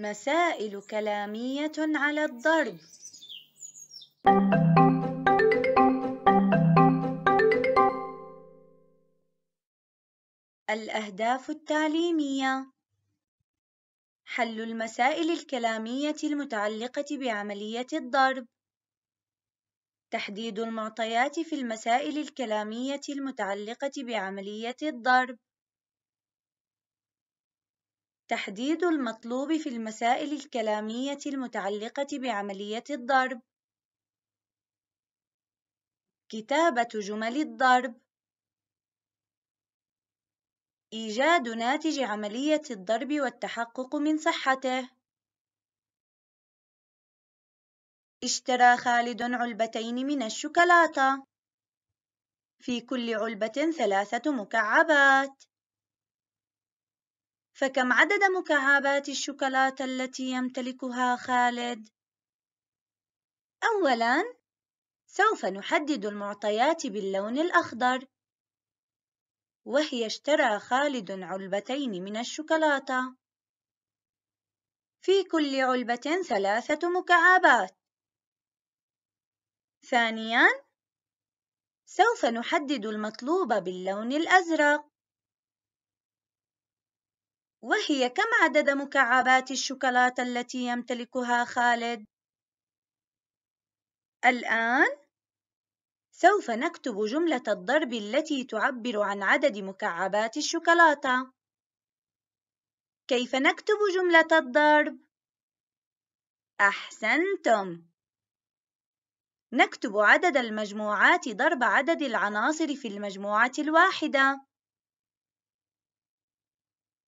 مسائل كلامية على الضرب الأهداف التعليمية حل المسائل الكلامية المتعلقة بعملية الضرب تحديد المعطيات في المسائل الكلامية المتعلقة بعملية الضرب تحديد المطلوب في المسائل الكلامية المتعلقة بعملية الضرب كتابة جمل الضرب إيجاد ناتج عملية الضرب والتحقق من صحته اشترى خالد علبتين من الشوكولاتة في كل علبة ثلاثة مكعبات فكم عدد مكعبات الشوكولاتة التي يمتلكها خالد؟ أولاً، سوف نحدد المعطيات باللون الأخضر، وهي اشترى خالد علبتين من الشوكولاتة. في كل علبة ثلاثة مكعبات. ثانياً، سوف نحدد المطلوب باللون الأزرق. وهي كم عدد مكعبات الشوكولاتة التي يمتلكها خالد؟ الآن سوف نكتب جملة الضرب التي تعبر عن عدد مكعبات الشوكولاتة. كيف نكتب جملة الضرب؟ أحسنتم! نكتب عدد المجموعات ضرب عدد العناصر في المجموعة الواحدة.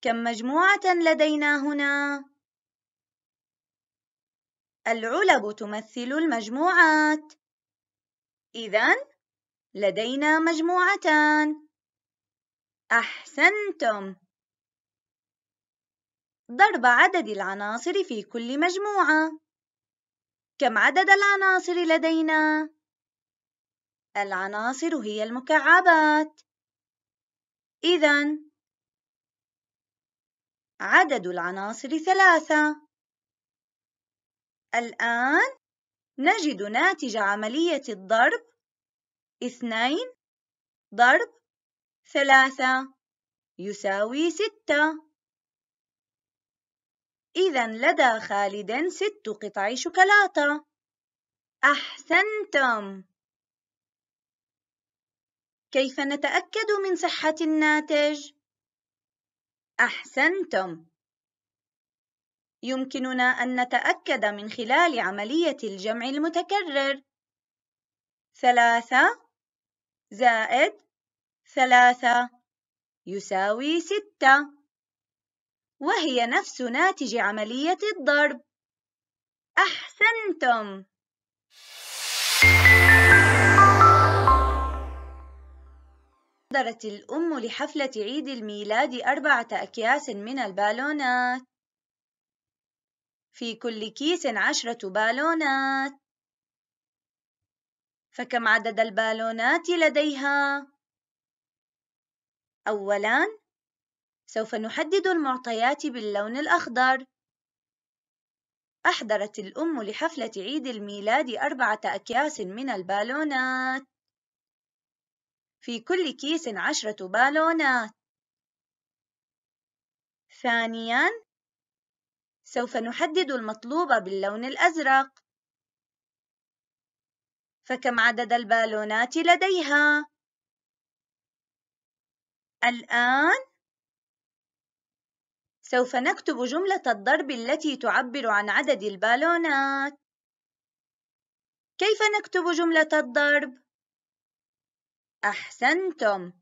كم مجموعة لدينا هنا؟ العلب تمثل المجموعات إذا لدينا مجموعتان أحسنتم ضرب عدد العناصر في كل مجموعة كم عدد العناصر لدينا؟ العناصر هي المكعبات إذا عدد العناصر ثلاثة الآن نجد ناتج عملية الضرب اثنين ضرب ثلاثة يساوي ستة إذا لدى خالد ست قطع شوكولاتة أحسنتم كيف نتأكد من صحة الناتج؟ أحسنتم. يمكننا أن نتأكد من خلال عملية الجمع المتكرر. ثلاثة زائد ثلاثة يساوي ستة، وهي نفس ناتج عملية الضرب. أحسنتم! حضرت الأم لحفلة عيد الميلاد أربعة أكياس من البالونات. في كل كيس عشرة بالونات. فكم عدد البالونات لديها؟ أولاً، سوف نحدد المعطيات باللون الأخضر. أحضرت الأم لحفلة عيد الميلاد أربعة أكياس من البالونات. في كل كيس عشرة بالونات ثانياً سوف نحدد المطلوب باللون الأزرق فكم عدد البالونات لديها؟ الآن سوف نكتب جملة الضرب التي تعبر عن عدد البالونات كيف نكتب جملة الضرب؟ أحسنتم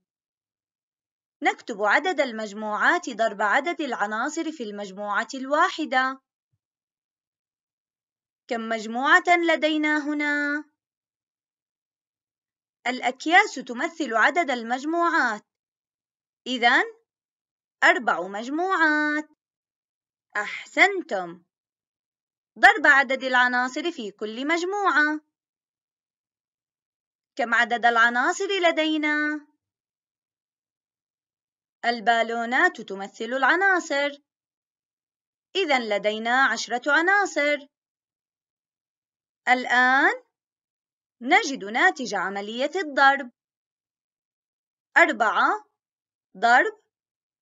نكتب عدد المجموعات ضرب عدد العناصر في المجموعة الواحدة كم مجموعة لدينا هنا؟ الأكياس تمثل عدد المجموعات إذا أربع مجموعات أحسنتم ضرب عدد العناصر في كل مجموعة كم عدد العناصر لدينا؟ البالونات تمثل العناصر إذا لدينا عشرة عناصر الآن نجد ناتج عملية الضرب أربعة ضرب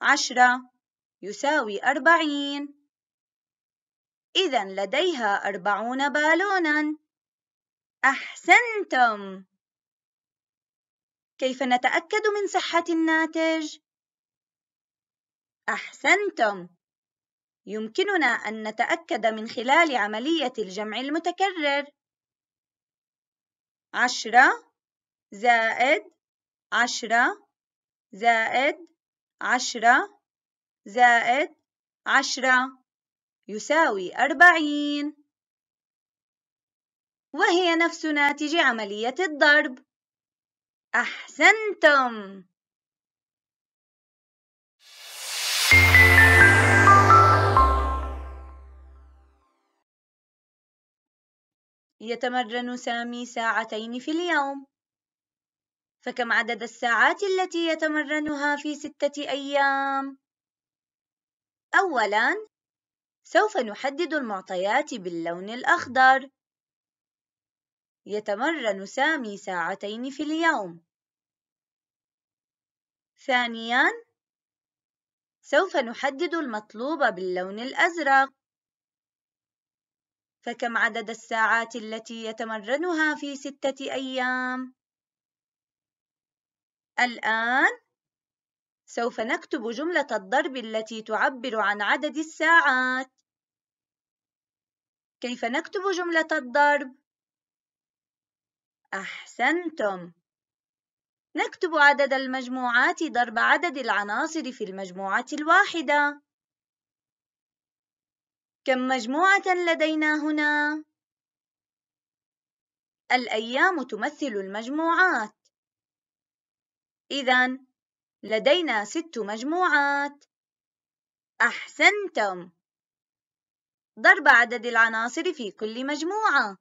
عشرة يساوي أربعين إذا لديها أربعون بالوناً أحسنتم كيف نتأكد من صحة الناتج؟ أحسنتم! يمكننا أن نتأكد من خلال عملية الجمع المتكرر. عشرة زائد عشرة زائد عشرة زائد عشرة يساوي أربعين وهي نفس ناتج عملية الضرب أحسنتم يتمرن سامي ساعتين في اليوم فكم عدد الساعات التي يتمرنها في ستة أيام؟ أولاً سوف نحدد المعطيات باللون الأخضر يتمرن سامي ساعتين في اليوم ثانياً سوف نحدد المطلوب باللون الأزرق فكم عدد الساعات التي يتمرنها في ستة أيام؟ الآن سوف نكتب جملة الضرب التي تعبر عن عدد الساعات كيف نكتب جملة الضرب؟ أحسنتم نكتب عدد المجموعات ضرب عدد العناصر في المجموعة الواحدة كم مجموعة لدينا هنا؟ الأيام تمثل المجموعات إذا لدينا ست مجموعات أحسنتم ضرب عدد العناصر في كل مجموعة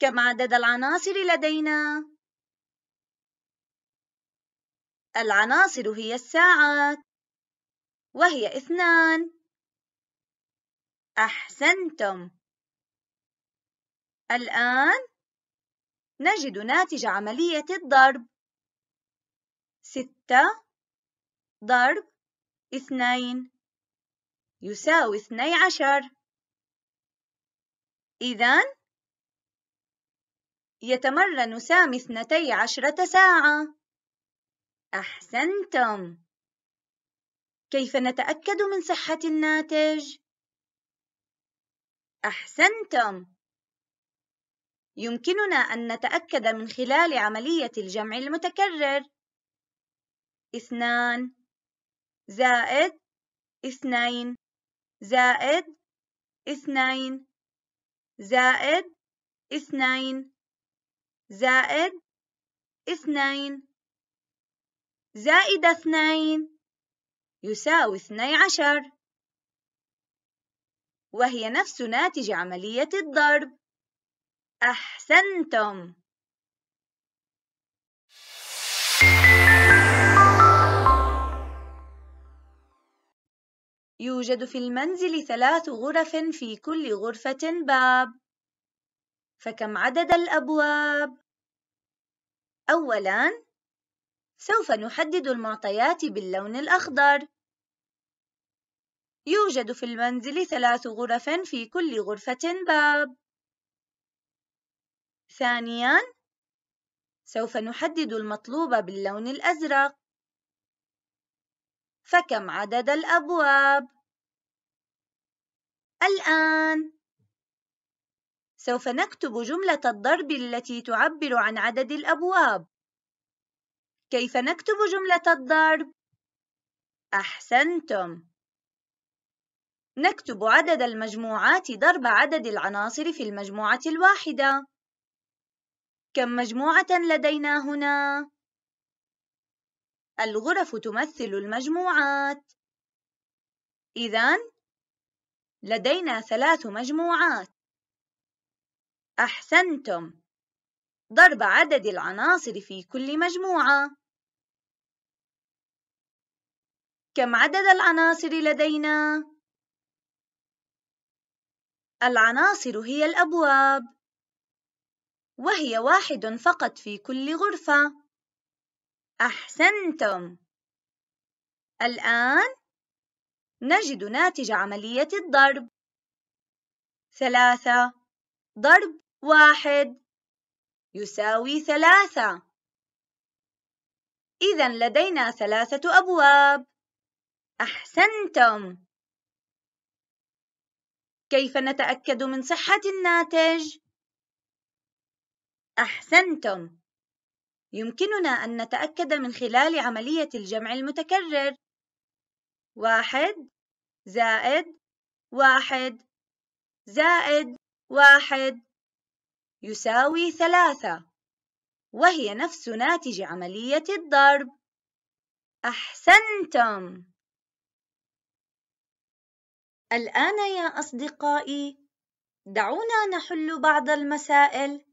كم عدد العناصر لدينا؟ العناصر هي الساعات وهي اثنان أحسنتم الآن نجد ناتج عملية الضرب ستة ضرب اثنين يساوي اثني عشر إذا يتمرن سامي اثنتي عشرة ساعة أحسنتم. كيف نتأكد من صحة الناتج؟ أحسنتم. يمكننا أن نتأكد من خلال عملية الجمع المتكرر. اثنان زائد اثنين زائد اثنين زائد اثنين زائد اثنين زائد اثنين يساوي اثني عشر وهي نفس ناتج عملية الضرب أحسنتم يوجد في المنزل ثلاث غرف في كل غرفة باب فكم عدد الأبواب؟ أولاً سوف نحدد المعطيات باللون الأخضر. يوجد في المنزل ثلاث غرف في كل غرفة باب. ثانياً، سوف نحدد المطلوب باللون الأزرق. فكم عدد الأبواب؟ الآن، سوف نكتب جملة الضرب التي تعبر عن عدد الأبواب. كيف نكتب جملة الضرب؟ أحسنتم نكتب عدد المجموعات ضرب عدد العناصر في المجموعة الواحدة كم مجموعة لدينا هنا؟ الغرف تمثل المجموعات إذا لدينا ثلاث مجموعات أحسنتم ضرب عدد العناصر في كل مجموعة كم عدد العناصر لدينا؟ العناصر هي الأبواب وهي واحد فقط في كل غرفة أحسنتم الآن نجد ناتج عملية الضرب ثلاثة ضرب واحد يساوي ثلاثة إذا لدينا ثلاثة أبواب أحسنتم كيف نتأكد من صحة الناتج؟ أحسنتم يمكننا أن نتأكد من خلال عملية الجمع المتكرر واحد زائد واحد زائد واحد يساوي ثلاثة وهي نفس ناتج عملية الضرب أحسنتم الآن يا أصدقائي، دعونا نحل بعض المسائل.